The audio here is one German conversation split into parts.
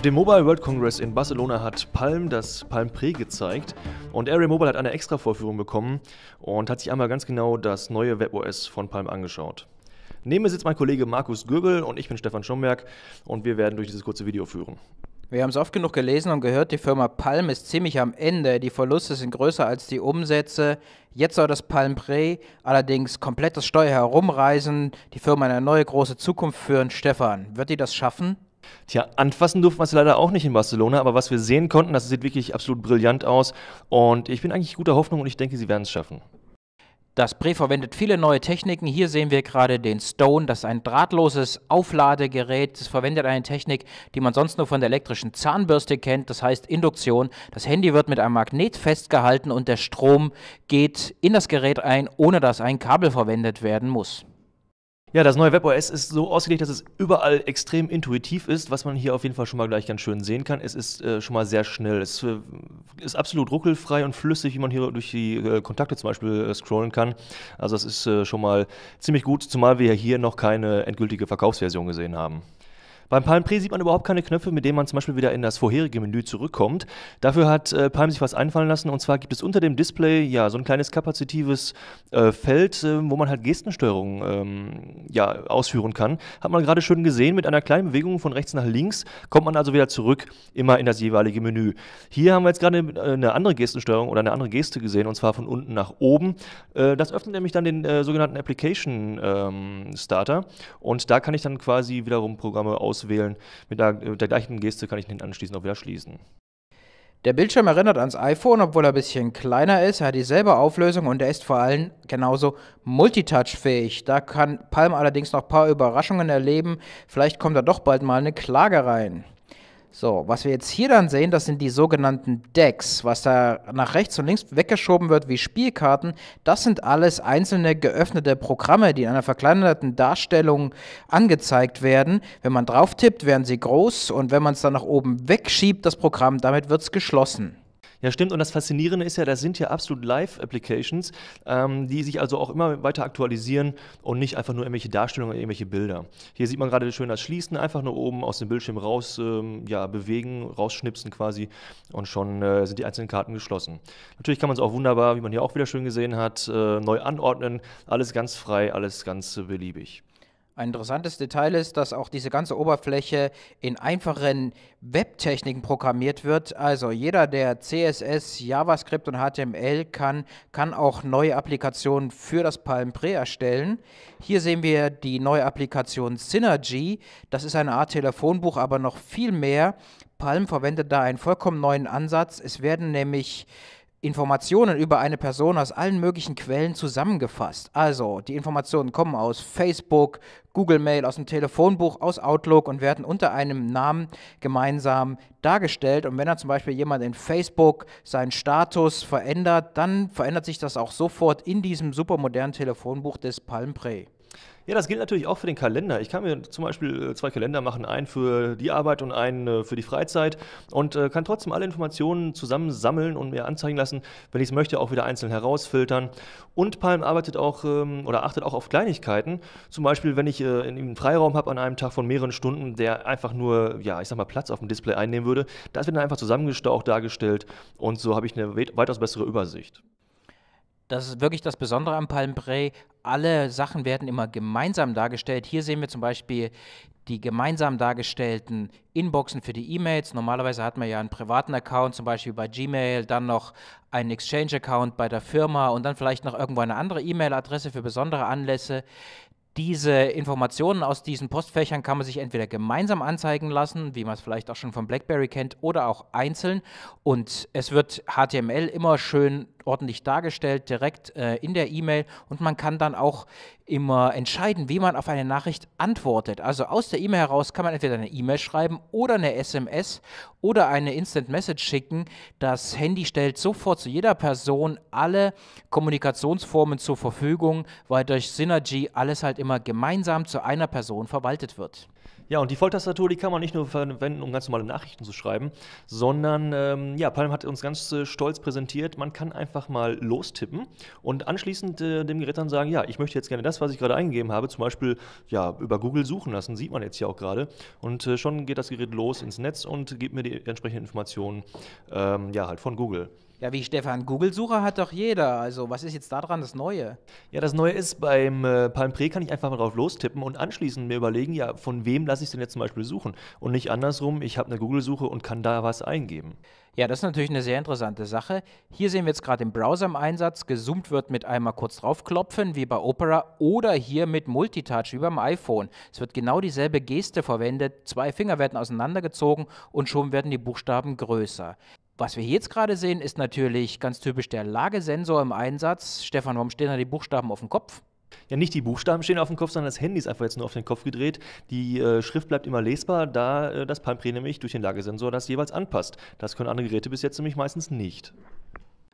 Auf dem Mobile World Congress in Barcelona hat Palm das Palm Pre gezeigt und Area Mobile hat eine Extra-Vorführung bekommen und hat sich einmal ganz genau das neue WebOS von Palm angeschaut. Neben mir sitzt mein Kollege Markus Göbel und ich bin Stefan Schomberg und wir werden durch dieses kurze Video führen. Wir haben es oft genug gelesen und gehört, die Firma Palm ist ziemlich am Ende. Die Verluste sind größer als die Umsätze. Jetzt soll das Palm Pre allerdings komplett das Steuer herumreißen, die Firma in eine neue große Zukunft führen. Stefan, wird die das schaffen? Tja, anfassen durften wir es leider auch nicht in Barcelona, aber was wir sehen konnten, das sieht wirklich absolut brillant aus. Und ich bin eigentlich guter Hoffnung und ich denke, sie werden es schaffen. Das Pre verwendet viele neue Techniken. Hier sehen wir gerade den Stone, das ist ein drahtloses Aufladegerät. Es verwendet eine Technik, die man sonst nur von der elektrischen Zahnbürste kennt, das heißt Induktion. Das Handy wird mit einem Magnet festgehalten und der Strom geht in das Gerät ein, ohne dass ein Kabel verwendet werden muss. Ja, das neue WebOS ist so ausgelegt, dass es überall extrem intuitiv ist, was man hier auf jeden Fall schon mal gleich ganz schön sehen kann. Es ist äh, schon mal sehr schnell. Es äh, ist absolut ruckelfrei und flüssig, wie man hier durch die äh, Kontakte zum Beispiel äh, scrollen kann. Also das ist äh, schon mal ziemlich gut, zumal wir hier noch keine endgültige Verkaufsversion gesehen haben. Beim Palm Pre sieht man überhaupt keine Knöpfe, mit denen man zum Beispiel wieder in das vorherige Menü zurückkommt. Dafür hat äh, Palm sich was einfallen lassen und zwar gibt es unter dem Display ja so ein kleines kapazitives äh, Feld, äh, wo man halt Gestensteuerung ähm, ja, ausführen kann. Hat man gerade schön gesehen, mit einer kleinen Bewegung von rechts nach links kommt man also wieder zurück, immer in das jeweilige Menü. Hier haben wir jetzt gerade äh, eine andere Gestensteuerung oder eine andere Geste gesehen und zwar von unten nach oben. Äh, das öffnet nämlich dann den äh, sogenannten Application ähm, Starter und da kann ich dann quasi wiederum Programme aus auswählen. Mit der, mit der gleichen Geste kann ich den anschließend auch wieder schließen. Der Bildschirm erinnert ans iPhone, obwohl er ein bisschen kleiner ist. Er hat dieselbe Auflösung und er ist vor allem genauso multitouch-fähig. Da kann Palm allerdings noch ein paar Überraschungen erleben. Vielleicht kommt da doch bald mal eine Klage rein. So, was wir jetzt hier dann sehen, das sind die sogenannten Decks. Was da nach rechts und links weggeschoben wird wie Spielkarten, das sind alles einzelne geöffnete Programme, die in einer verkleinerten Darstellung angezeigt werden. Wenn man drauf tippt, werden sie groß und wenn man es dann nach oben wegschiebt, das Programm, damit wird es geschlossen. Ja, stimmt. Und das Faszinierende ist ja, das sind ja absolut Live-Applications, ähm, die sich also auch immer weiter aktualisieren und nicht einfach nur irgendwelche Darstellungen oder irgendwelche Bilder. Hier sieht man gerade schön das Schließen, einfach nur oben aus dem Bildschirm raus ähm, ja, bewegen, rausschnipsen quasi und schon äh, sind die einzelnen Karten geschlossen. Natürlich kann man es auch wunderbar, wie man hier auch wieder schön gesehen hat, äh, neu anordnen. Alles ganz frei, alles ganz äh, beliebig. Ein interessantes Detail ist, dass auch diese ganze Oberfläche in einfachen Webtechniken programmiert wird. Also jeder, der CSS, JavaScript und HTML kann, kann auch neue Applikationen für das Palm Pre erstellen. Hier sehen wir die neue Applikation Synergy. Das ist eine Art Telefonbuch, aber noch viel mehr. Palm verwendet da einen vollkommen neuen Ansatz. Es werden nämlich Informationen über eine Person aus allen möglichen Quellen zusammengefasst. Also, die Informationen kommen aus Facebook, Google Mail, aus dem Telefonbuch, aus Outlook und werden unter einem Namen gemeinsam dargestellt. Und wenn dann zum Beispiel jemand in Facebook seinen Status verändert, dann verändert sich das auch sofort in diesem supermodernen Telefonbuch des Palm Pre. Ja, das gilt natürlich auch für den Kalender. Ich kann mir zum Beispiel äh, zwei Kalender machen, einen für die Arbeit und einen äh, für die Freizeit und äh, kann trotzdem alle Informationen zusammen sammeln und mir anzeigen lassen, wenn ich es möchte, auch wieder einzeln herausfiltern. Und Palm arbeitet auch ähm, oder achtet auch auf Kleinigkeiten. Zum Beispiel, wenn ich einen Freiraum habe an einem Tag von mehreren Stunden, der einfach nur, ja, ich sag mal, Platz auf dem Display einnehmen würde, das wird dann einfach zusammengestaucht dargestellt und so habe ich eine weitaus bessere Übersicht. Das ist wirklich das Besondere am Palm Pre alle Sachen werden immer gemeinsam dargestellt. Hier sehen wir zum Beispiel die gemeinsam dargestellten Inboxen für die E-Mails. Normalerweise hat man ja einen privaten Account, zum Beispiel bei Gmail, dann noch einen Exchange-Account bei der Firma und dann vielleicht noch irgendwo eine andere E-Mail-Adresse für besondere Anlässe. Diese Informationen aus diesen Postfächern kann man sich entweder gemeinsam anzeigen lassen, wie man es vielleicht auch schon von BlackBerry kennt, oder auch einzeln. Und es wird HTML immer schön ordentlich dargestellt, direkt äh, in der E-Mail und man kann dann auch immer entscheiden, wie man auf eine Nachricht antwortet. Also aus der E-Mail heraus kann man entweder eine E-Mail schreiben oder eine SMS oder eine Instant Message schicken. Das Handy stellt sofort zu jeder Person alle Kommunikationsformen zur Verfügung, weil durch Synergy alles halt immer gemeinsam zu einer Person verwaltet wird. Ja, und die Volltastatur, die kann man nicht nur verwenden, um ganz normale Nachrichten zu schreiben, sondern, ähm, ja, Palm hat uns ganz äh, stolz präsentiert, man kann einfach mal lostippen und anschließend äh, dem Gerät dann sagen, ja, ich möchte jetzt gerne das, was ich gerade eingegeben habe, zum Beispiel, ja, über Google suchen lassen, sieht man jetzt hier auch gerade. Und äh, schon geht das Gerät los ins Netz und gibt mir die entsprechenden Informationen, ähm, ja, halt von Google. Ja, wie Stefan, Google-Suche hat doch jeder. Also, was ist jetzt daran das Neue? Ja, das Neue ist, beim äh, Palm Pre kann ich einfach mal drauf lostippen und anschließend mir überlegen, ja, von wem lasse ich denn jetzt zum Beispiel suchen? Und nicht andersrum, ich habe eine Google-Suche und kann da was eingeben. Ja, das ist natürlich eine sehr interessante Sache. Hier sehen wir jetzt gerade im Browser im Einsatz, gezoomt wird mit einmal kurz draufklopfen, wie bei Opera, oder hier mit Multitouch, wie beim iPhone. Es wird genau dieselbe Geste verwendet, zwei Finger werden auseinandergezogen und schon werden die Buchstaben größer. Was wir jetzt gerade sehen, ist natürlich ganz typisch der Lagesensor im Einsatz. Stefan, warum stehen da die Buchstaben auf dem Kopf? Ja, nicht die Buchstaben stehen auf dem Kopf, sondern das Handy ist einfach jetzt nur auf den Kopf gedreht. Die äh, Schrift bleibt immer lesbar, da äh, das Palm nämlich durch den Lagesensor das jeweils anpasst. Das können andere Geräte bis jetzt nämlich meistens nicht.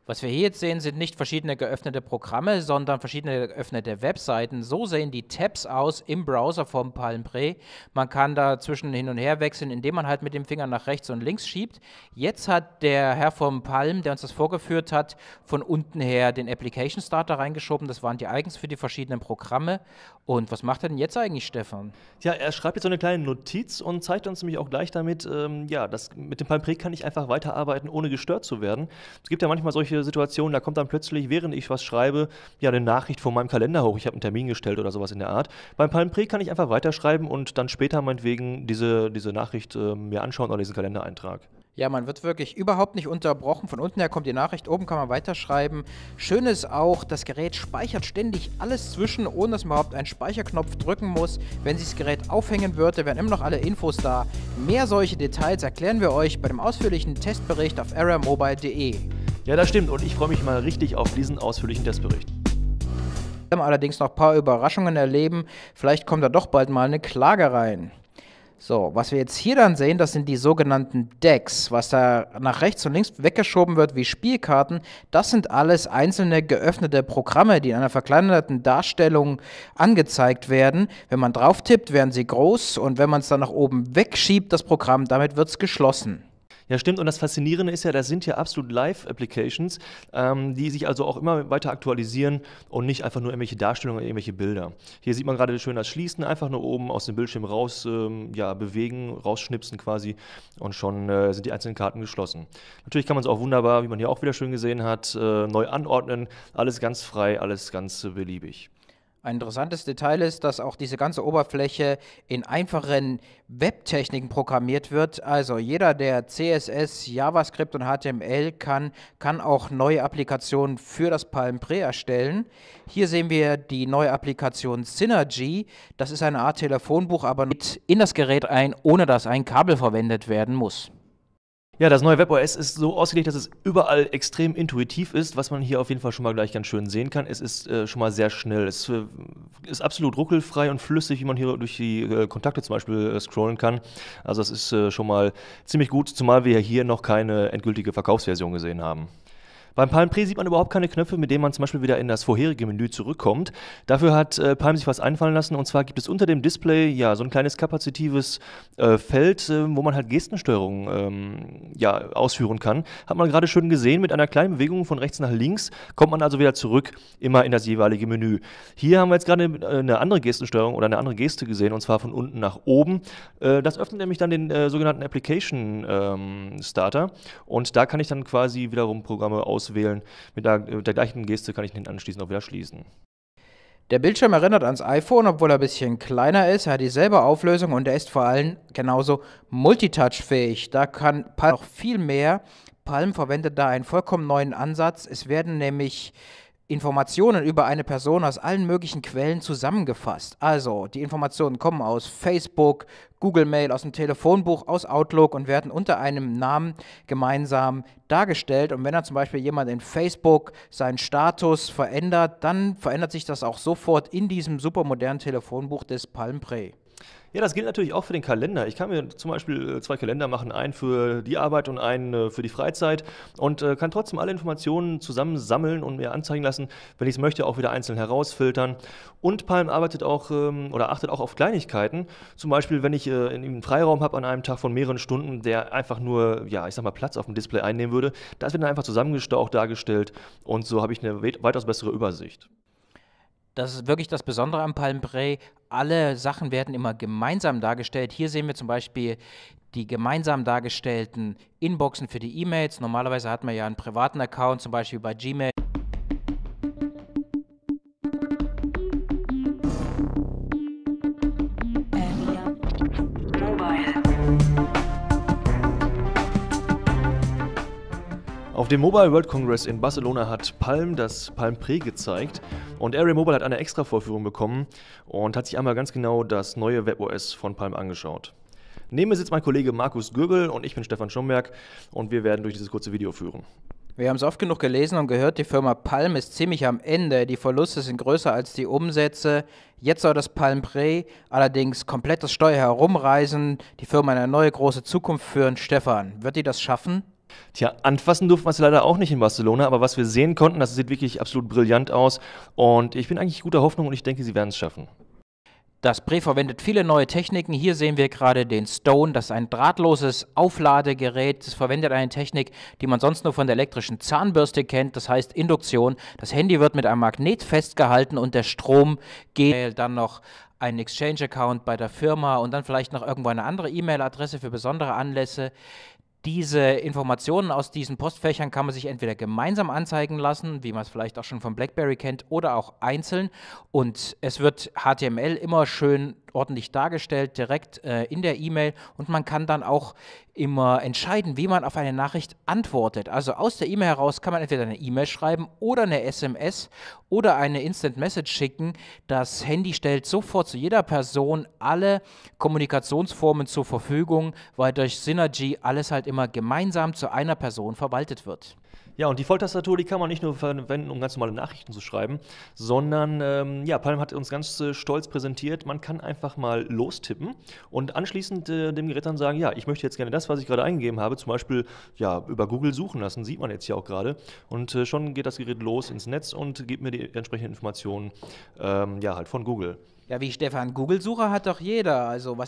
Was wir hier jetzt sehen, sind nicht verschiedene geöffnete Programme, sondern verschiedene geöffnete Webseiten. So sehen die Tabs aus im Browser vom Palm Pre. Man kann da zwischen hin und her wechseln, indem man halt mit dem Finger nach rechts und links schiebt. Jetzt hat der Herr vom Palm, der uns das vorgeführt hat, von unten her den Application Starter reingeschoben. Das waren die Icons für die verschiedenen Programme. Und was macht er denn jetzt eigentlich, Stefan? Ja, er schreibt jetzt so eine kleine Notiz und zeigt uns nämlich auch gleich damit, ähm, ja, das, mit dem Palm Pre kann ich einfach weiterarbeiten, ohne gestört zu werden. Es gibt ja manchmal solche solche Situationen, da kommt dann plötzlich, während ich was schreibe, ja eine Nachricht von meinem Kalender hoch, ich habe einen Termin gestellt oder sowas in der Art. Beim Palm Pre kann ich einfach weiterschreiben und dann später meinetwegen diese, diese Nachricht äh, mir anschauen oder diesen Kalendereintrag. Ja, man wird wirklich überhaupt nicht unterbrochen. Von unten her kommt die Nachricht, oben kann man weiterschreiben. Schön ist auch, das Gerät speichert ständig alles zwischen, ohne dass man überhaupt einen Speicherknopf drücken muss. Wenn sich das Gerät aufhängen würde, wären immer noch alle Infos da. Mehr solche Details erklären wir euch bei dem ausführlichen Testbericht auf errormobile.de. Ja, das stimmt. Und ich freue mich mal richtig auf diesen ausführlichen Testbericht. Wir haben allerdings noch ein paar Überraschungen erleben. Vielleicht kommt da doch bald mal eine Klage rein. So, was wir jetzt hier dann sehen, das sind die sogenannten Decks. Was da nach rechts und links weggeschoben wird wie Spielkarten, das sind alles einzelne geöffnete Programme, die in einer verkleinerten Darstellung angezeigt werden. Wenn man drauf tippt, werden sie groß und wenn man es dann nach oben wegschiebt, das Programm, damit wird es geschlossen. Ja, stimmt. Und das Faszinierende ist ja, das sind ja absolut Live-Applications, ähm, die sich also auch immer weiter aktualisieren und nicht einfach nur irgendwelche Darstellungen oder irgendwelche Bilder. Hier sieht man gerade schön das Schließen, einfach nur oben aus dem Bildschirm raus ähm, ja, bewegen, rausschnipsen quasi und schon äh, sind die einzelnen Karten geschlossen. Natürlich kann man es auch wunderbar, wie man hier auch wieder schön gesehen hat, äh, neu anordnen. Alles ganz frei, alles ganz äh, beliebig. Ein interessantes Detail ist, dass auch diese ganze Oberfläche in einfachen Webtechniken programmiert wird. Also jeder, der CSS, JavaScript und HTML kann, kann auch neue Applikationen für das Palm Pre erstellen. Hier sehen wir die neue Applikation Synergy. Das ist eine Art Telefonbuch, aber mit in das Gerät ein, ohne dass ein Kabel verwendet werden muss. Ja, das neue WebOS ist so ausgelegt, dass es überall extrem intuitiv ist, was man hier auf jeden Fall schon mal gleich ganz schön sehen kann. Es ist äh, schon mal sehr schnell. Es äh, ist absolut ruckelfrei und flüssig, wie man hier durch die äh, Kontakte zum Beispiel äh, scrollen kann. Also es ist äh, schon mal ziemlich gut, zumal wir hier noch keine endgültige Verkaufsversion gesehen haben. Beim Palm Pre sieht man überhaupt keine Knöpfe, mit denen man zum Beispiel wieder in das vorherige Menü zurückkommt. Dafür hat äh, Palm sich was einfallen lassen und zwar gibt es unter dem Display ja so ein kleines kapazitives äh, Feld, äh, wo man halt Gestensteuerung ähm, ja, ausführen kann. Hat man gerade schön gesehen, mit einer kleinen Bewegung von rechts nach links kommt man also wieder zurück, immer in das jeweilige Menü. Hier haben wir jetzt gerade äh, eine andere Gestensteuerung oder eine andere Geste gesehen und zwar von unten nach oben. Äh, das öffnet nämlich dann den äh, sogenannten Application ähm, Starter und da kann ich dann quasi wiederum Programme aus auswählen. Mit der, mit der gleichen Geste kann ich den anschließend auch wieder schließen. Der Bildschirm erinnert ans iPhone, obwohl er ein bisschen kleiner ist. Er hat dieselbe Auflösung und er ist vor allem genauso multitouch-fähig. Da kann Palm noch viel mehr. Palm verwendet da einen vollkommen neuen Ansatz. Es werden nämlich Informationen über eine Person aus allen möglichen Quellen zusammengefasst. Also, die Informationen kommen aus Facebook, Google Mail, aus dem Telefonbuch, aus Outlook und werden unter einem Namen gemeinsam dargestellt. Und wenn dann zum Beispiel jemand in Facebook seinen Status verändert, dann verändert sich das auch sofort in diesem supermodernen Telefonbuch des Palm Pre. Ja, das gilt natürlich auch für den Kalender. Ich kann mir zum Beispiel äh, zwei Kalender machen, einen für die Arbeit und einen äh, für die Freizeit und äh, kann trotzdem alle Informationen zusammen sammeln und mir anzeigen lassen, wenn ich es möchte, auch wieder einzeln herausfiltern. Und Palm arbeitet auch ähm, oder achtet auch auf Kleinigkeiten. Zum Beispiel, wenn ich einen Freiraum habe an einem Tag von mehreren Stunden, der einfach nur, ja, ich sag mal, Platz auf dem Display einnehmen würde, das wird dann einfach zusammengestaucht dargestellt und so habe ich eine weitaus bessere Übersicht. Das ist wirklich das Besondere am Palm Pre alle Sachen werden immer gemeinsam dargestellt. Hier sehen wir zum Beispiel die gemeinsam dargestellten Inboxen für die E-Mails. Normalerweise hat man ja einen privaten Account, zum Beispiel bei Gmail. Auf dem Mobile World Congress in Barcelona hat Palm das Palm Pre gezeigt und Array Mobile hat eine Extra-Vorführung bekommen und hat sich einmal ganz genau das neue WebOS von Palm angeschaut. Neben mir sitzt mein Kollege Markus Göbel und ich bin Stefan Schomberg und wir werden durch dieses kurze Video führen. Wir haben es oft genug gelesen und gehört, die Firma Palm ist ziemlich am Ende. Die Verluste sind größer als die Umsätze. Jetzt soll das Palm Pre allerdings komplett das Steuer herumreißen, die Firma in eine neue große Zukunft führen. Stefan, wird die das schaffen? Tja, anfassen durften wir es leider auch nicht in Barcelona, aber was wir sehen konnten, das sieht wirklich absolut brillant aus und ich bin eigentlich guter Hoffnung und ich denke, sie werden es schaffen. Das Pre verwendet viele neue Techniken. Hier sehen wir gerade den Stone, das ist ein drahtloses Aufladegerät. Es verwendet eine Technik, die man sonst nur von der elektrischen Zahnbürste kennt, das heißt Induktion. Das Handy wird mit einem Magnet festgehalten und der Strom geht dann noch einen Exchange-Account bei der Firma und dann vielleicht noch irgendwo eine andere E-Mail-Adresse für besondere Anlässe. Diese Informationen aus diesen Postfächern kann man sich entweder gemeinsam anzeigen lassen, wie man es vielleicht auch schon von BlackBerry kennt, oder auch einzeln. Und es wird HTML immer schön ordentlich dargestellt, direkt äh, in der E-Mail und man kann dann auch immer entscheiden, wie man auf eine Nachricht antwortet. Also aus der E-Mail heraus kann man entweder eine E-Mail schreiben oder eine SMS oder eine Instant Message schicken. Das Handy stellt sofort zu jeder Person alle Kommunikationsformen zur Verfügung, weil durch Synergy alles halt immer gemeinsam zu einer Person verwaltet wird. Ja, und die Volltastatur, die kann man nicht nur verwenden, um ganz normale Nachrichten zu schreiben, sondern, ähm, ja, Palm hat uns ganz äh, stolz präsentiert, man kann einfach mal lostippen und anschließend äh, dem Gerät dann sagen, ja, ich möchte jetzt gerne das, was ich gerade eingegeben habe, zum Beispiel, ja, über Google suchen lassen, sieht man jetzt hier auch gerade. Und äh, schon geht das Gerät los ins Netz und gibt mir die entsprechenden Informationen, ähm, ja, halt von Google. Ja, wie Stefan, google sucher hat doch jeder. Also was